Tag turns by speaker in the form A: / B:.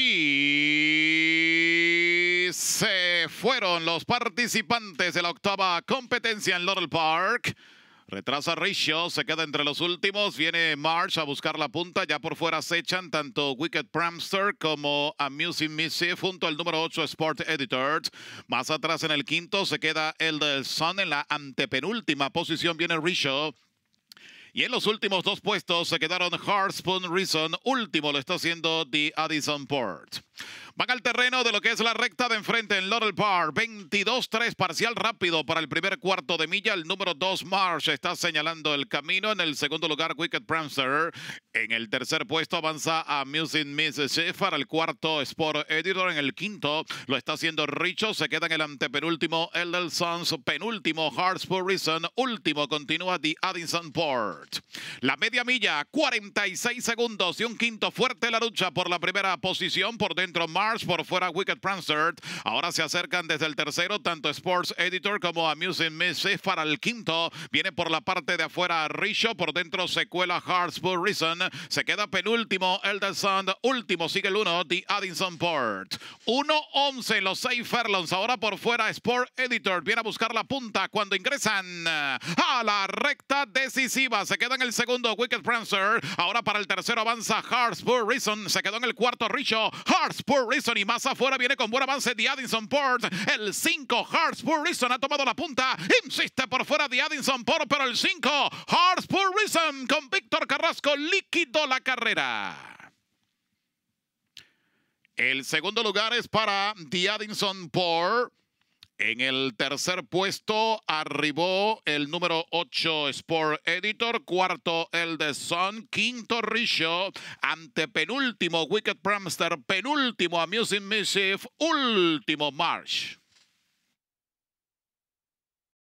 A: Y se fueron los participantes de la octava competencia en Laurel Park. Retrasa Richo, se queda entre los últimos. Viene Marsh a buscar la punta. Ya por fuera se echan tanto Wicked Pramster como Amusing Missy junto al número 8 Sport Editor. Más atrás en el quinto se queda el del Sun en la antepenúltima posición. Viene Richo. Y en los últimos dos puestos se quedaron Hardspoon Reason. Último lo está haciendo The Addison Port. Van al terreno de lo que es la recta de enfrente en Laurel Park. 22-3 parcial rápido para el primer cuarto de milla. El número 2, Marsh, está señalando el camino. En el segundo lugar, Wicked Prancer. En el tercer puesto avanza a Music Miss para El cuarto, Sport Editor. En el quinto lo está haciendo Richo. Se queda en el antepenúltimo, LL Sons. Penúltimo, Hearts for Reason. Último, continúa The Addison Port. La media milla, 46 segundos y un quinto fuerte la lucha por la primera posición. Por dentro, Marsh por fuera Wicked Prancer. Ahora se acercan desde el tercero tanto Sports Editor como Amusing miss, para el quinto. Viene por la parte de afuera Risho, por dentro secuela Hearts for Reason. Se queda penúltimo Elder Sand, último sigue el uno The Addison Port. 1-11 los seis Ferlons. Ahora por fuera Sport Editor viene a buscar la punta cuando ingresan ah, a la recta decisiva. Se queda en el segundo Wicked Prancer. Ahora para el tercero avanza Hearts for Reason. Se quedó en el cuarto Risho. Hearts Reason y más afuera viene con buen avance de Addison Port. El 5 Hearts Reason ha tomado la punta. Insiste por fuera de Addison Port, pero el 5 Hearts Reason con Víctor Carrasco Líquido la carrera. El segundo lugar es para The Addison Port. En el tercer puesto arribó el número 8 Sport Editor, cuarto el de Sun, quinto Risho, penúltimo Wicked Pramster, penúltimo Amusing Missive, último Marsh.